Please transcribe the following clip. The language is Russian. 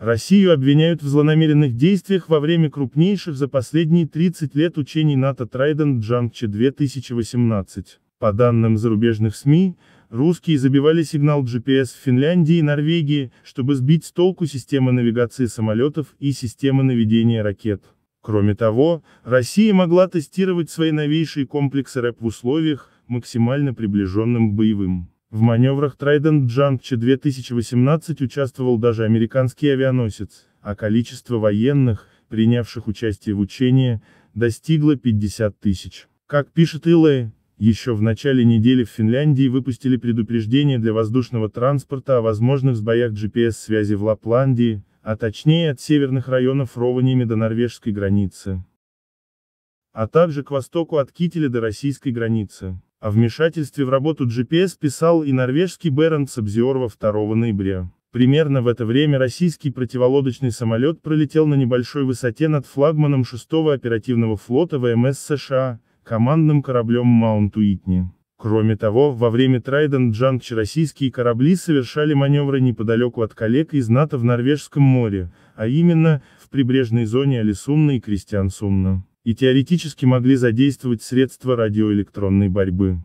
Россию обвиняют в злонамеренных действиях во время крупнейших за последние 30 лет учений НАТО Trident Juncture 2018. По данным зарубежных СМИ, русские забивали сигнал GPS в Финляндии и Норвегии, чтобы сбить с толку системы навигации самолетов и системы наведения ракет. Кроме того, Россия могла тестировать свои новейшие комплексы РЭП в условиях, максимально приближенным к боевым. В маневрах Trident Junction 2018 участвовал даже американский авианосец, а количество военных, принявших участие в учении, достигло 50 тысяч. Как пишет Илэ, еще в начале недели в Финляндии выпустили предупреждение для воздушного транспорта о возможных сбоях GPS-связи в Лапландии, а точнее от северных районов Рованиями до норвежской границы, а также к востоку от Кителя до российской границы. О вмешательстве в работу GPS писал и норвежский Берон Сабзиорва 2 ноября. Примерно в это время российский противолодочный самолет пролетел на небольшой высоте над флагманом 6-го оперативного флота ВМС США, командным кораблем Маунт Уитни. Кроме того, во время Trident Junction российские корабли совершали маневры неподалеку от коллег из НАТО в Норвежском море, а именно, в прибрежной зоне Алисунна и Кристиансунна и теоретически могли задействовать средства радиоэлектронной борьбы.